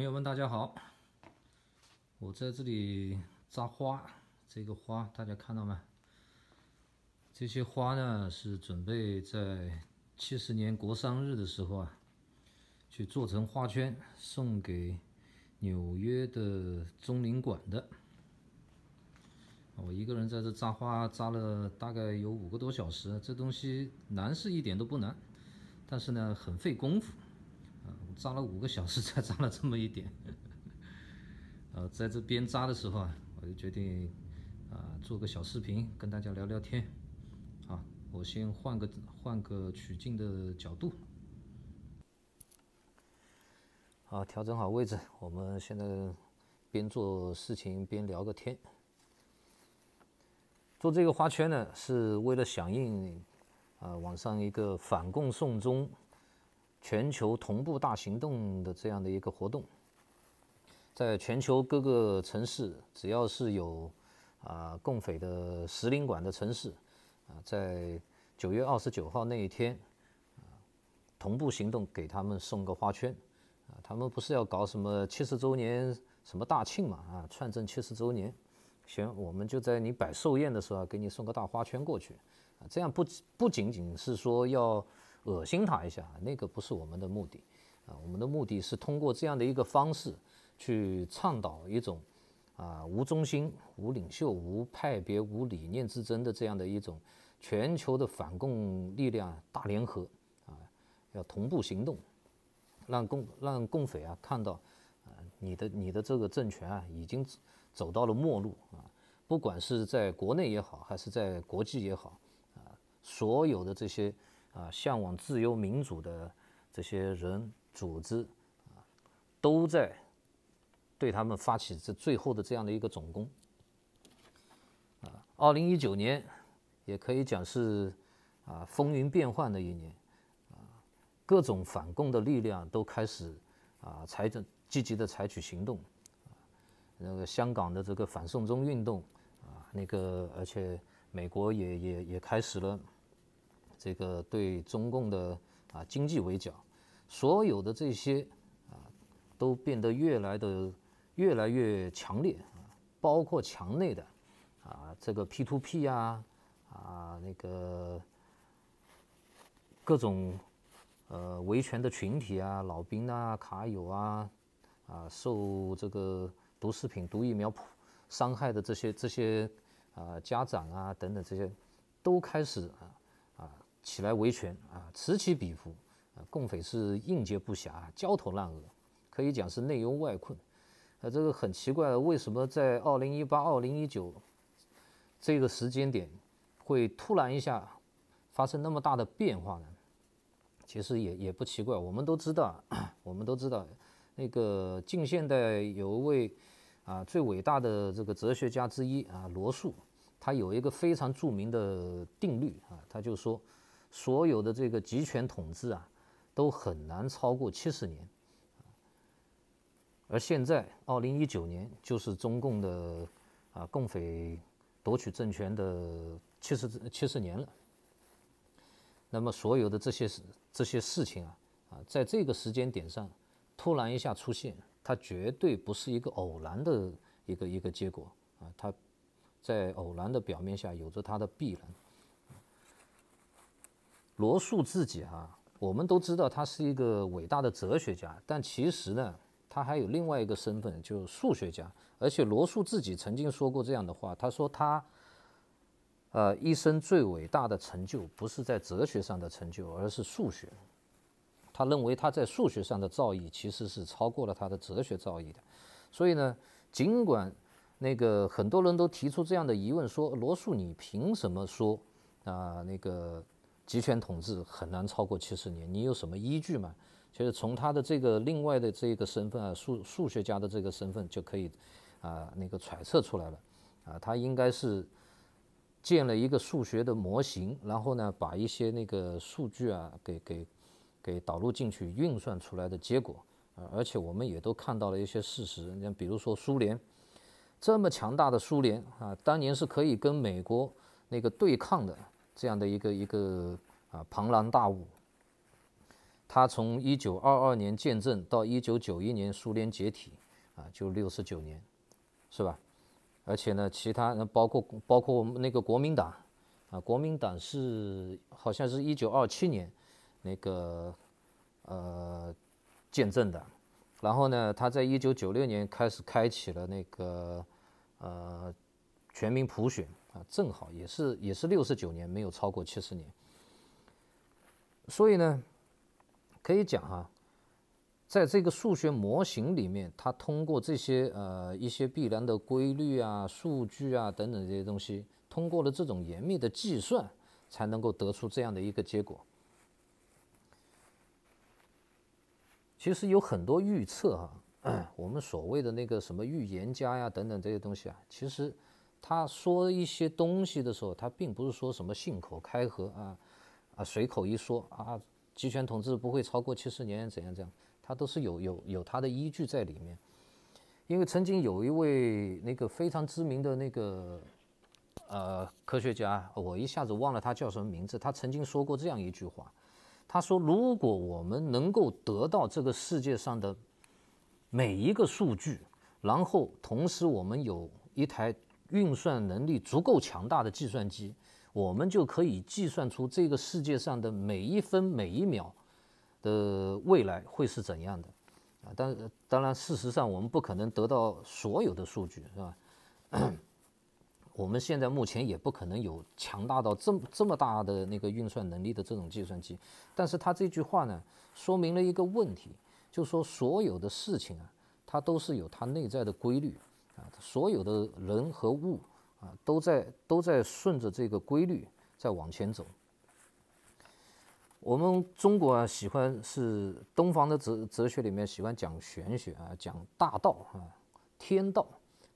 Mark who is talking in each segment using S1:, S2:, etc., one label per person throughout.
S1: 朋友们，大家好！我在这里扎花，这个花大家看到吗？这些花呢是准备在七十年国殇日的时候啊，去做成花圈送给纽约的中领馆的。我一个人在这扎花，扎了大概有五个多小时。这东西难是一点都不难，但是呢，很费功夫。扎了五个小时，才扎了这么一点。呃，在这边扎的时候啊，我就决定啊做个小视频，跟大家聊聊天。啊，我先换个换个取镜的角度。好，调整好位置，我们现在边做事情边聊个天。做这个花圈呢，是为了响应啊网上一个反共送终全球同步大行动的这样的一个活动，在全球各个城市，只要是有啊共匪的使领馆的城市，啊，在九月二十九号那一天，啊，同步行动给他们送个花圈，啊，他们不是要搞什么七十周年什么大庆嘛，啊，串证七十周年，行，我们就在你摆寿宴的时候给你送个大花圈过去，啊，这样不不仅仅是说要。恶心他一下，那个不是我们的目的，啊，我们的目的是通过这样的一个方式，去倡导一种，啊，无中心、无领袖、无派别、无理念之争的这样的一种全球的反共力量大联合，啊，要同步行动，让共让共匪啊看到，啊，你的你的这个政权啊已经走到了末路啊，不管是在国内也好，还是在国际也好，啊，所有的这些。啊，向往自由民主的这些人组织啊，都在对他们发起这最后的这样的一个总攻。啊，二零一九年也可以讲是啊风云变幻的一年啊，各种反共的力量都开始啊采取积极的采取行动啊，那个香港的这个反送中运动啊，那个而且美国也也也开始了。这个对中共的啊经济围剿，所有的这些啊都变得越来的越来越强烈啊，包括墙内的啊这个 P to P 啊啊那个各种呃维权的群体啊，老兵啊，卡友啊啊受这个毒食品、毒疫苗普伤害的这些这些啊家长啊等等这些都开始啊。起来维权啊，此起彼伏，啊，共匪是应接不暇，焦头烂额，可以讲是内忧外困。呃，这个很奇怪，为什么在二零一八、二零一九这个时间点会突然一下发生那么大的变化呢？其实也也不奇怪，我们都知道，我们都知道，那个近现代有一位啊最伟大的这个哲学家之一啊罗素，他有一个非常著名的定律啊，他就说。所有的这个集权统治啊，都很难超过七十年。而现在，二零一九年就是中共的啊，共匪夺取政权的七十七十年了。那么，所有的这些事、这些事情啊，啊，在这个时间点上突然一下出现，它绝对不是一个偶然的一个一个结果啊，它在偶然的表面下有着它的必然。罗素自己哈，我们都知道他是一个伟大的哲学家，但其实呢，他还有另外一个身份，就是数学家。而且罗素自己曾经说过这样的话，他说他，呃，一生最伟大的成就不是在哲学上的成就，而是数学。他认为他在数学上的造诣其实是超过了他的哲学造诣的。所以呢，尽管那个很多人都提出这样的疑问，说罗素你凭什么说啊那个？集权统治很难超过七十年，你有什么依据吗？其实从他的这个另外的这个身份啊，数数学家的这个身份就可以，啊，那个揣测出来了，啊，他应该是建了一个数学的模型，然后呢，把一些那个数据啊，给给给导入进去，运算出来的结果，而且我们也都看到了一些事实，你比如说苏联这么强大的苏联啊，当年是可以跟美国那个对抗的。这样的一个一个啊庞然大物，它从一九二二年见证到一九九一年苏联解体，啊，就六十九年，是吧？而且呢，其他包括包括我们那个国民党，啊，国民党是好像是一九二七年那个呃见证的，然后呢，他在一九九六年开始开启了那个呃全民普选。啊，正好也是也是六十九年，没有超过七十年。所以呢，可以讲哈，在这个数学模型里面，它通过这些呃一些必然的规律啊、数据啊等等这些东西，通过了这种严密的计算，才能够得出这样的一个结果。其实有很多预测哈，我们所谓的那个什么预言家呀等等这些东西啊，其实。他说一些东西的时候，他并不是说什么信口开河啊，啊随口一说啊，集权统治不会超过七十年怎样怎样，他都是有有有他的依据在里面。因为曾经有一位那个非常知名的那个，呃科学家，我一下子忘了他叫什么名字，他曾经说过这样一句话，他说如果我们能够得到这个世界上的每一个数据，然后同时我们有一台。运算能力足够强大的计算机，我们就可以计算出这个世界上的每一分每一秒的未来会是怎样的啊！但当然，事实上我们不可能得到所有的数据，是吧？我们现在目前也不可能有强大到这么这么大的那个运算能力的这种计算机。但是，他这句话呢，说明了一个问题，就说所有的事情啊，它都是有它内在的规律。所有的人和物啊，都在都在顺着这个规律在往前走。我们中国啊，喜欢是东方的哲哲学里面喜欢讲玄学啊，讲大道啊，天道。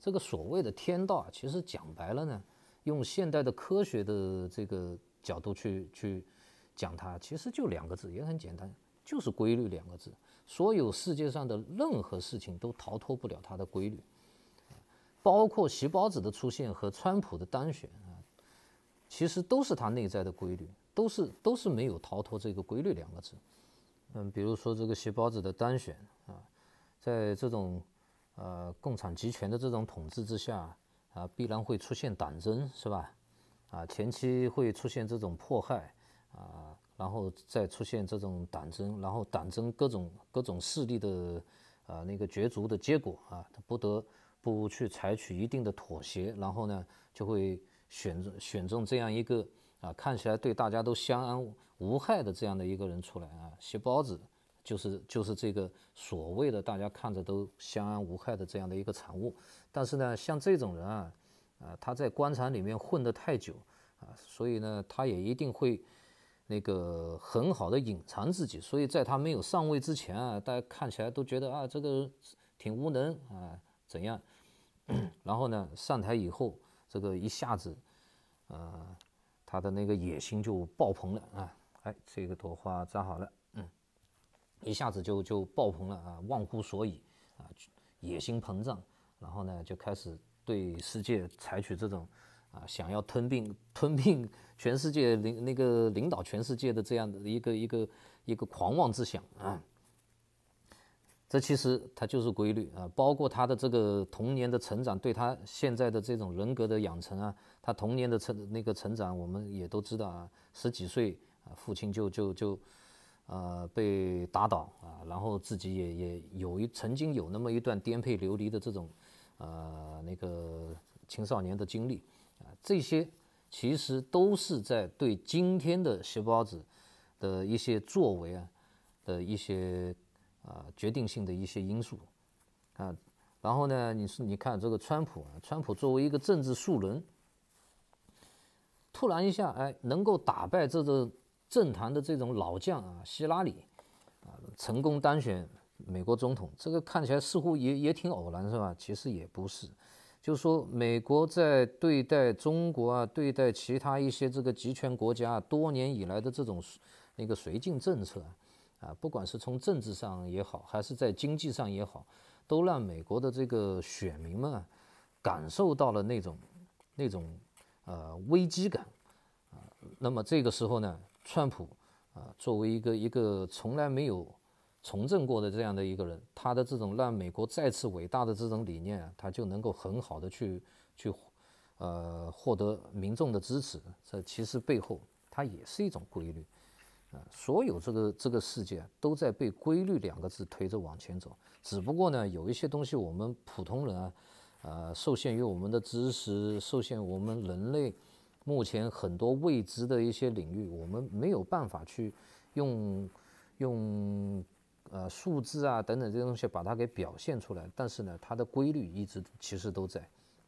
S1: 这个所谓的天道啊，其实讲白了呢，用现代的科学的这个角度去去讲它，其实就两个字，也很简单，就是规律两个字。所有世界上的任何事情都逃脱不了它的规律。包括席包子的出现和川普的当选啊，其实都是它内在的规律，都是都是没有逃脱这个规律两个字。嗯，比如说这个席包子的当选啊，在这种呃共产集权的这种统治之下啊，必然会出现党争，是吧？啊，前期会出现这种迫害啊，然后再出现这种党争，然后党争各种各种势力的啊那个角逐的结果啊，他不得。不去采取一定的妥协，然后呢，就会选选中这样一个啊，看起来对大家都相安无害的这样的一个人出来啊。鞋包子就是就是这个所谓的大家看着都相安无害的这样的一个产物。但是呢，像这种人啊，啊他在官场里面混得太久啊，所以呢，他也一定会那个很好的隐藏自己。所以在他没有上位之前啊，大家看起来都觉得啊，这个挺无能啊。怎样？然后呢？上台以后，这个一下子，呃，他的那个野心就爆棚了啊！哎，这个朵花扎好了，嗯，一下子就就爆棚了啊！忘乎所以啊，野心膨胀，然后呢，就开始对世界采取这种啊，想要吞并、吞并全世界领那个领导全世界的这样的一个一个一个狂妄之想啊！这其实他就是规律啊，包括他的这个童年的成长，对他现在的这种人格的养成啊，他童年的成那个成长，我们也都知道啊，十几岁啊，父亲就就就，呃，被打倒啊，然后自己也也有一曾经有那么一段颠沛流离的这种，呃，那个青少年的经历啊，这些其实都是在对今天的薛包子的一些作为啊的一些。啊，决定性的一些因素，啊，然后呢，你是你看这个川普，啊，川普作为一个政治素人，突然一下，哎，能够打败这个政坛的这种老将啊，希拉里，啊，成功当选美国总统，这个看起来似乎也也挺偶然，是吧？其实也不是，就是说美国在对待中国啊，对待其他一些这个集权国家多年以来的这种那个绥靖政策。啊，不管是从政治上也好，还是在经济上也好，都让美国的这个选民们啊，感受到了那种，那种，呃，危机感，啊，那么这个时候呢，川普啊，作为一个一个从来没有从政过的这样的一个人，他的这种让美国再次伟大的这种理念，他就能够很好的去去，呃，获得民众的支持，这其实背后它也是一种规律。所有这个这个世界都在被“规律”两个字推着往前走，只不过呢，有一些东西我们普通人啊，呃，受限于我们的知识，受限于我们人类目前很多未知的一些领域，我们没有办法去用用呃数字啊等等这些东西把它给表现出来。但是呢，它的规律一直其实都在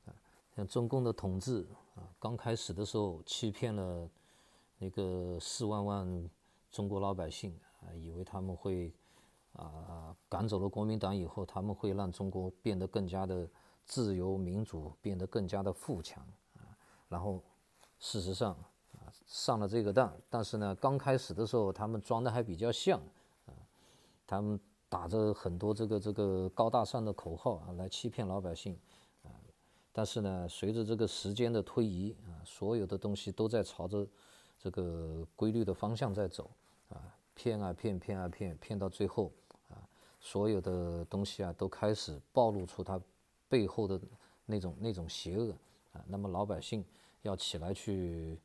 S1: 啊。像中共的统治啊，刚开始的时候欺骗了那个四万万。中国老百姓啊，以为他们会啊赶走了国民党以后，他们会让中国变得更加的自由民主，变得更加的富强啊。然后事实上啊上了这个当，但是呢，刚开始的时候他们装的还比较像啊，他们打着很多这个这个高大上的口号啊来欺骗老百姓啊。但是呢，随着这个时间的推移啊，所有的东西都在朝着这个规律的方向在走。啊，骗啊骗，骗啊骗，骗到最后啊，所有的东西啊，都开始暴露出它背后的那种那种邪恶啊。那么老百姓要起来去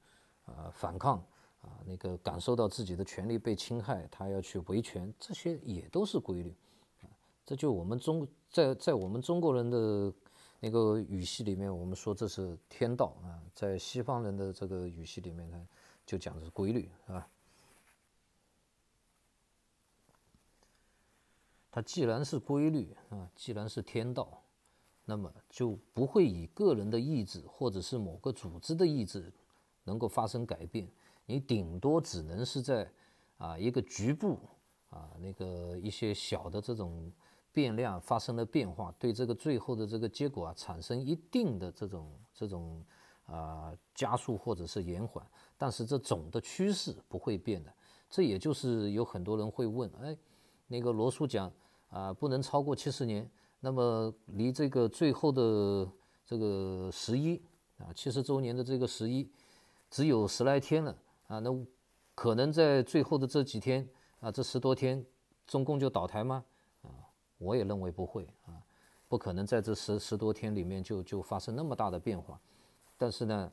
S1: 啊反抗啊，那个感受到自己的权利被侵害，他要去维权，这些也都是规律啊。这就我们中在在我们中国人的那个语系里面，我们说这是天道啊。在西方人的这个语系里面呢，就讲的是规律，是吧？它既然是规律啊，既然是天道，那么就不会以个人的意志或者是某个组织的意志能够发生改变。你顶多只能是在啊一个局部啊那个一些小的这种变量发生了变化，对这个最后的这个结果啊产生一定的这种这种啊加速或者是延缓，但是这总的趋势不会变的。这也就是有很多人会问，哎。那个罗素讲啊，不能超过七十年。那么离这个最后的这个十一啊，七十周年的这个十一，只有十来天了啊。那可能在最后的这几天啊，这十多天，中共就倒台吗？啊，我也认为不会啊，不可能在这十十多天里面就就发生那么大的变化。但是呢，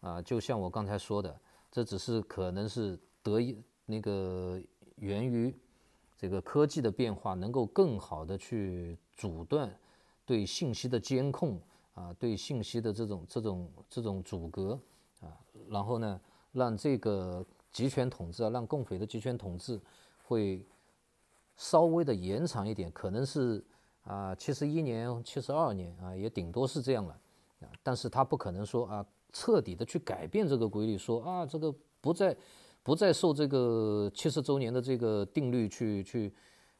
S1: 啊，就像我刚才说的，这只是可能是得一那个源于。这个科技的变化能够更好的去阻断对信息的监控啊，对信息的这种这种这种阻隔啊，然后呢，让这个集权统治啊，让共匪的集权统治会稍微的延长一点，可能是啊七十一年、七十二年啊，也顶多是这样了啊，但是他不可能说啊，彻底的去改变这个规律，说啊这个不在。不再受这个七十周年的这个定律去去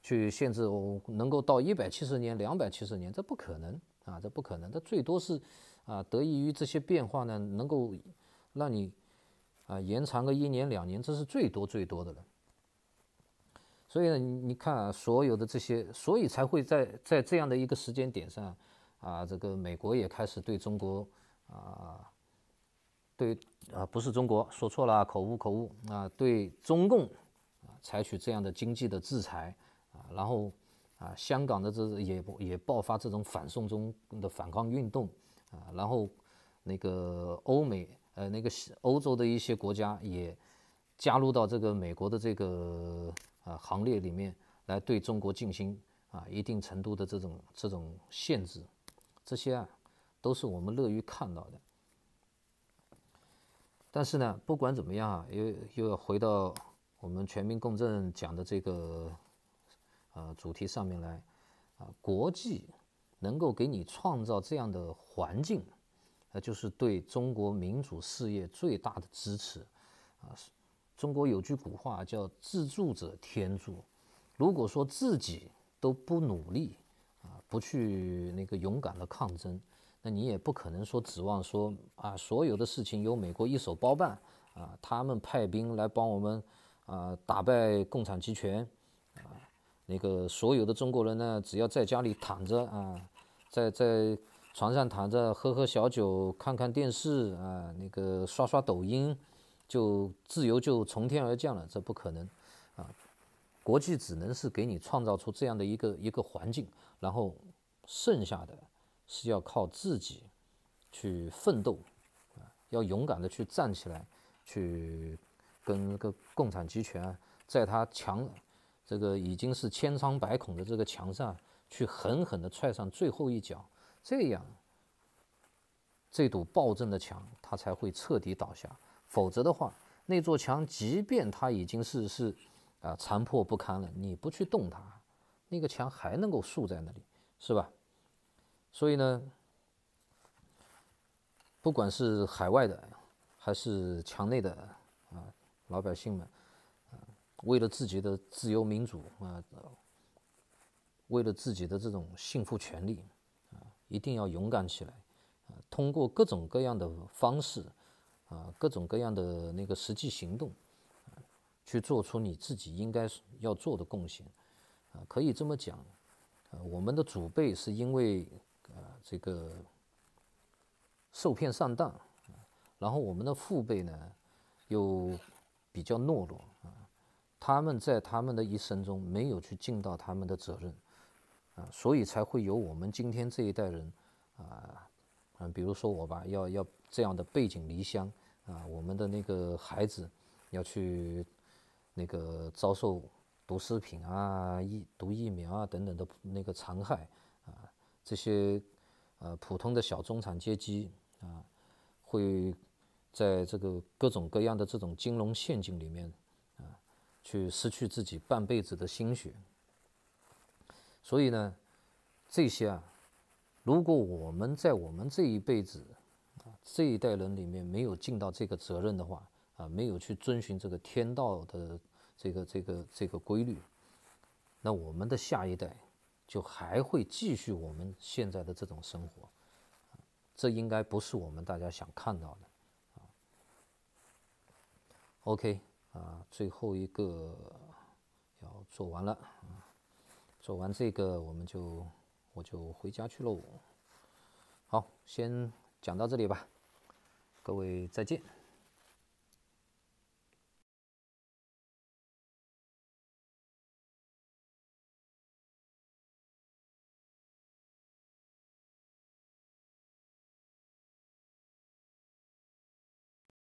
S1: 去限制，能够到一百七十年、两百七十年，这不可能啊！这不可能，它最多是啊，得益于这些变化呢，能够让你啊延长个一年两年，这是最多最多的了。所以呢，你你看所有的这些，所以才会在在这样的一个时间点上啊，这个美国也开始对中国啊对。啊，不是中国，说错了，口误，口误。啊，对中共啊，采取这样的经济的制裁啊，然后啊，香港的这也也爆发这种反送中的反抗运动啊，然后那个欧美呃那个欧洲的一些国家也加入到这个美国的这个啊行列里面来对中国进行啊一定程度的这种这种限制，这些啊都是我们乐于看到的。但是呢，不管怎么样啊，又又要回到我们全民共振讲的这个呃主题上面来啊，国际能够给你创造这样的环境，呃，就是对中国民主事业最大的支持啊。中国有句古话叫“自助者天助”，如果说自己都不努力啊，不去那个勇敢的抗争。那你也不可能说指望说啊，所有的事情由美国一手包办啊，他们派兵来帮我们啊，打败共产集权啊，那个所有的中国人呢，只要在家里躺着啊，在在床上躺着，喝喝小酒，看看电视啊，那个刷刷抖音，就自由就从天而降了，这不可能啊，国际只能是给你创造出这样的一个一个环境，然后剩下的。是要靠自己去奋斗，啊，要勇敢的去站起来，去跟那个共产集权，在他墙这个已经是千疮百孔的这个墙上去狠狠的踹上最后一脚，这样这堵暴政的墙它才会彻底倒下。否则的话，那座墙即便它已经是是啊残破不堪了，你不去动它，那个墙还能够竖在那里，是吧？所以呢，不管是海外的，还是墙内的啊，老百姓们，啊，为了自己的自由民主啊，为了自己的这种幸福权利啊，一定要勇敢起来啊，通过各种各样的方式啊，各种各样的那个实际行动，去做出你自己应该要做的贡献啊。可以这么讲，啊，我们的祖辈是因为。这个受骗上当，然后我们的父辈呢，又比较懦弱啊，他们在他们的一生中没有去尽到他们的责任啊，所以才会有我们今天这一代人啊，嗯，比如说我吧，要要这样的背井离乡啊，我们的那个孩子要去那个遭受毒食品啊、疫毒疫苗啊等等的那个残害啊，这些。呃，普通的小中产阶级啊，会在这个各种各样的这种金融陷阱里面啊，去失去自己半辈子的心血。所以呢，这些啊，如果我们在我们这一辈子啊，这一代人里面没有尽到这个责任的话啊，没有去遵循这个天道的这个这个这个规律，那我们的下一代。就还会继续我们现在的这种生活，这应该不是我们大家想看到的。OK，啊，最后一个要做完了，做完这个我们就我就回家去喽。好，先讲到这里吧，各位再见。